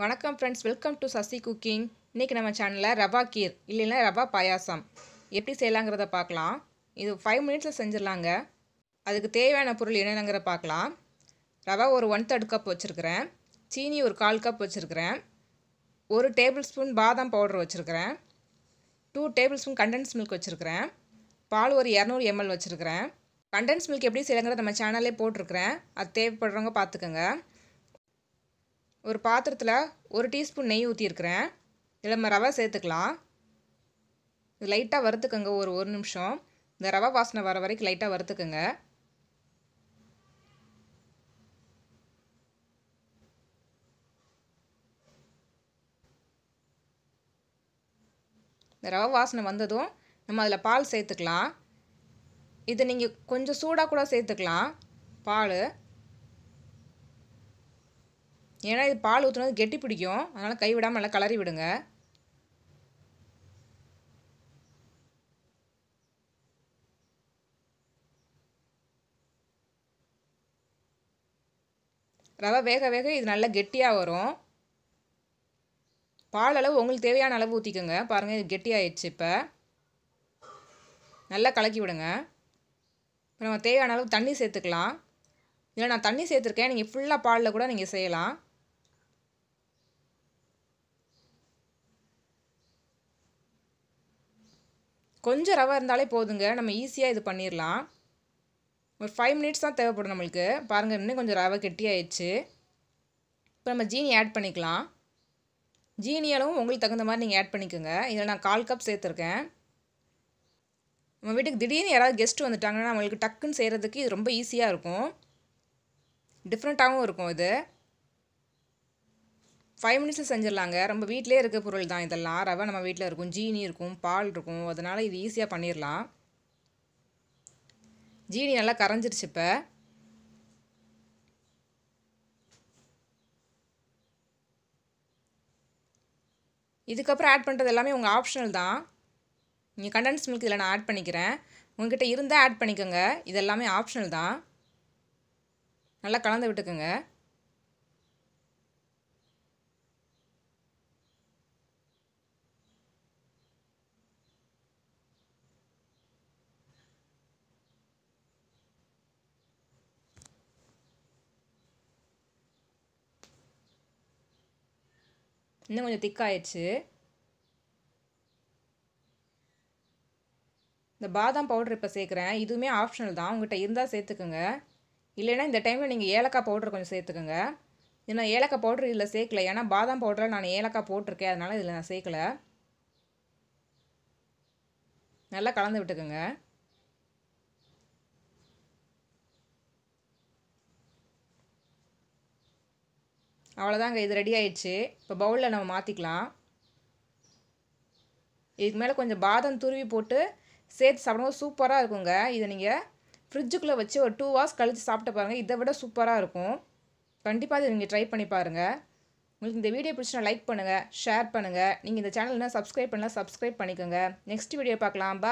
வணக்கம் friends welcome to Sasi cooking இன்றைக்கி நம்ம சேனலில் ரவா கீர் இல்லைன்னா ரவா பாயாசம் எப்படி செய்யலாங்கிறத பார்க்கலாம் இது ஃபைவ் மினிட்ஸில் செஞ்சிடலாங்க அதுக்கு தேவையான பொருள் என்னென்னங்கிற பார்க்கலாம் ரவா ஒரு ஒன் தேர்ட் கப் வச்சுருக்கிறேன் சீனி ஒரு கால் கப் வச்சுருக்கிறேன் ஒரு டேபிள் ஸ்பூன் பாதாம் பவுடர் வச்சுருக்கிறேன் two tablespoon condensed milk வச்சுருக்கிறேன் பால் ஒரு இரநூறு எம்எல் வச்சுருக்கிறேன் கண்டன்ஸ் மில்க் எப்படி செய்யலாங்கிறத நம்ம சேனல்லே போட்டிருக்கிறேன் அது தேவைப்படுறவங்க பார்த்துக்கோங்க ஒரு பாத்திரத்தில் ஒரு டீஸ்பூன் நெய் ஊற்றிருக்கிறேன் இதில் நம்ம ரவை சேர்த்துக்கலாம் இது லைட்டாக வறுத்துக்கோங்க ஒரு ஒரு நிமிஷம் இந்த ரவை வாசனை வர வரைக்கும் லைட்டாக வறுத்துக்கோங்க இந்த ரவை வாசனை வந்ததும் நம்ம அதில் பால் சேர்த்துக்கலாம் இதை நீங்கள் கொஞ்சம் சூடாக கூட சேர்த்துக்கலாம் பால் ஏன்னா இது பால் ஊற்றுனது கெட்டி பிடிக்கும் அதனால் கைவிடாமல் நல்லா கலரி விடுங்க ரவை வேக வேக இது நல்லா கெட்டியாக வரும் பால் அளவு உங்களுக்கு தேவையான அளவு ஊற்றிக்கோங்க பாருங்கள் இது கெட்டியாகிடுச்சு இப்போ நல்லா கலக்கி விடுங்க இப்போ நம்ம தேவையான அளவு தண்ணி சேர்த்துக்கலாம் இதில் நான் தண்ணி சேர்த்துருக்கேன் நீங்கள் ஃபுல்லாக பாலில் கூட நீங்கள் செய்யலாம் கொஞ்சம் ரவை இருந்தாலே போதுங்க நம்ம ஈஸியாக இது பண்ணிடலாம் ஒரு ஃபைவ் மினிட்ஸ் தான் தேவைப்படும் நம்மளுக்கு பாருங்கள் இன்னும் கொஞ்சம் ரவை கெட்டி ஆயிடுச்சு இப்போ நம்ம ஜீனி ஆட் பண்ணிக்கலாம் ஜீனியாலும் உங்களுக்கு தகுந்த மாதிரி நீங்கள் ஆட் பண்ணிக்கோங்க இதில் நான் கால் கப் சேர்த்துருக்கேன் நம்ம வீட்டுக்கு திடீர்னு யாராவது கெஸ்ட் வந்துட்டாங்கன்னா நம்மளுக்கு டக்குன்னு செய்கிறதுக்கு இது ரொம்ப ஈஸியாக இருக்கும் டிஃப்ரெண்ட்டாகவும் இருக்கும் இது ஃபைவ் மினிட்ஸில் செஞ்சிடலாங்க நம்ம வீட்டிலே இருக்க பொருள் தான் இதெல்லாம் ரவை நம்ம வீட்டில் இருக்கும் ஜீனி இருக்கும் பால் இருக்கும் அதனால் இது ஈஸியாக பண்ணிடலாம் ஜீனி நல்லா கரைஞ்சிருச்சு இப்போ இதுக்கப்புறம் ஆட் பண்ணுறது எல்லாமே உங்கள் ஆப்ஷனல் தான் நீங்கள் கண்டன்ஸ் மில்க் இதில் நான் ஆட் பண்ணிக்கிறேன் உங்ககிட்ட இருந்தால் ஆட் பண்ணிக்கோங்க இதெல்லாமே ஆப்ஷனல் தான் நல்லா கலந்து விட்டுக்கோங்க இன்னும் கொஞ்சம் திக்காயிடுச்சு இந்த பாதாம் பவுடர் இப்போ சேர்க்குறேன் இதுவுமே ஆப்ஷனல் தான் உங்கள்கிட்ட இருந்தால் சேர்த்துக்குங்க இல்லைன்னா இந்த டைமில் நீங்கள் ஏலக்காய் பவுடர் கொஞ்சம் சேர்த்துக்குங்க ஏன்னா ஏலக்காய் பவுடர் இதில் சேர்க்கல ஏன்னா பாதாம் பவுடரில் நான் ஏலக்காய் போட்டிருக்கேன் அதனால் இதில் நான் சேர்க்கல நல்லா கலந்து விட்டுக்குங்க அவ்வளோதாங்க இது ரெடி ஆயிடுச்சு இப்போ பவுலில் நம்ம மாற்றிக்கலாம் இதுக்கு மேலே கொஞ்சம் பாதம் துருவி போட்டு சேர்த்து சாப்பிடும்போது சூப்பராக இருக்குங்க இதை நீங்கள் ஃப்ரிட்ஜுக்குள்ளே வச்சு ஒரு டூ ஹவர்ஸ் கழித்து சாப்பிட்டு பாருங்கள் இதை விட சூப்பராக இருக்கும் கண்டிப்பாக இதை நீங்கள் ட்ரை பண்ணி பாருங்கள் உங்களுக்கு இந்த வீடியோ பிடிச்சினா லைக் பண்ணுங்கள் ஷேர் பண்ணுங்கள் நீங்கள் இந்த சேனல்னால் சப்ஸ்கிரைப் பண்ணலாம் சப்ஸ்கிரைப் பண்ணிக்கோங்க நெக்ஸ்ட் வீடியோ பார்க்கலாம் பா